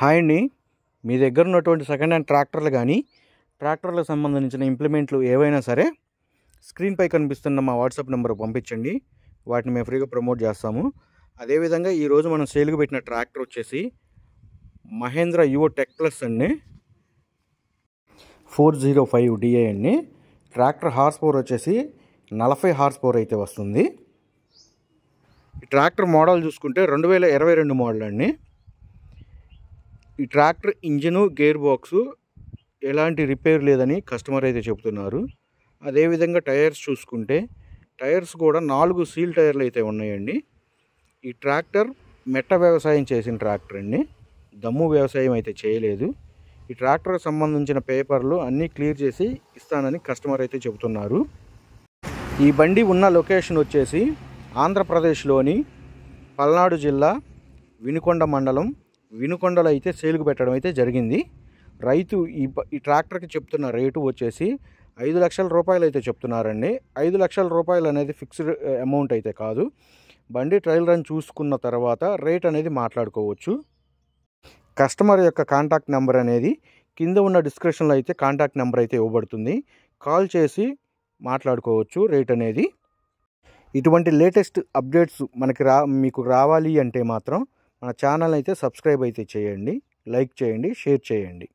hi అండి మీ దగ్గర ఉన్నటువంటి సెకండ్ హ్యాండ్ ట్రాక్టర్లు కానీ ట్రాక్టర్లకు సంబంధించిన ఇంప్లిమెంట్లు ఏవైనా సరే స్క్రీన్పై కనిపిస్తున్న మా వాట్సాప్ నెంబర్ పంపించండి వాటిని మేము ఫ్రీగా ప్రమోట్ చేస్తాము అదేవిధంగా ఈరోజు మనం సేల్కి పెట్టిన ట్రాక్టర్ వచ్చేసి మహేంద్ర యువ ప్లస్ అండి ఫోర్ జీరో ఫైవ్ డిఏ అండి ట్రాక్టర్ హార్స్ పవర్ వచ్చేసి నలభై హార్స్ పవర్ అయితే వస్తుంది ట్రాక్టర్ మోడల్ చూసుకుంటే రెండు వేల ఇరవై రెండు మోడల్ అండి ఈ ట్రాక్టర్ ఇంజను గేర్ బాక్సు ఎలాంటి రిపేర్ లేదని కస్టమర్ అయితే చెబుతున్నారు అదేవిధంగా టైర్స్ చూసుకుంటే టైర్స్ కూడా నాలుగు సీల్ టైర్లు అయితే ఉన్నాయండి ఈ ట్రాక్టర్ మెట్ట వ్యవసాయం చేసిన ట్రాక్టర్ అండి దమ్ము వ్యవసాయం అయితే చేయలేదు ఈ ట్రాక్టర్కి సంబంధించిన పేపర్లు అన్నీ క్లియర్ చేసి ఇస్తానని కస్టమర్ అయితే చెబుతున్నారు ఈ బండి ఉన్న లొకేషన్ వచ్చేసి ఆంధ్రప్రదేశ్లోని పల్నాడు జిల్లా వినుకొండ మండలం వినుకొండలు అయితే సేలుకు పెట్టడం అయితే జరిగింది రైతు ఈ ఈ ట్రాక్టర్కి చెప్తున్న రేటు వచ్చేసి ఐదు లక్షల రూపాయలు అయితే చెప్తున్నారండి ఐదు లక్షల రూపాయలు అనేది ఫిక్స్డ్ అమౌంట్ అయితే కాదు బండి ట్రయల్ రన్ చూసుకున్న తర్వాత రేట్ అనేది మాట్లాడుకోవచ్చు కస్టమర్ యొక్క కాంటాక్ట్ నెంబర్ అనేది కింద ఉన్న డిస్క్రిప్షన్లో అయితే కాంటాక్ట్ నెంబర్ అయితే ఇవ్వబడుతుంది కాల్ చేసి మాట్లాడుకోవచ్చు రేట్ అనేది ఇటువంటి లేటెస్ట్ అప్డేట్స్ మనకి రా మీకు రావాలి అంటే మాత్రం మన ఛానల్ అయితే సబ్స్క్రైబ్ అయితే చేయండి లైక్ చేయండి షేర్ చేయండి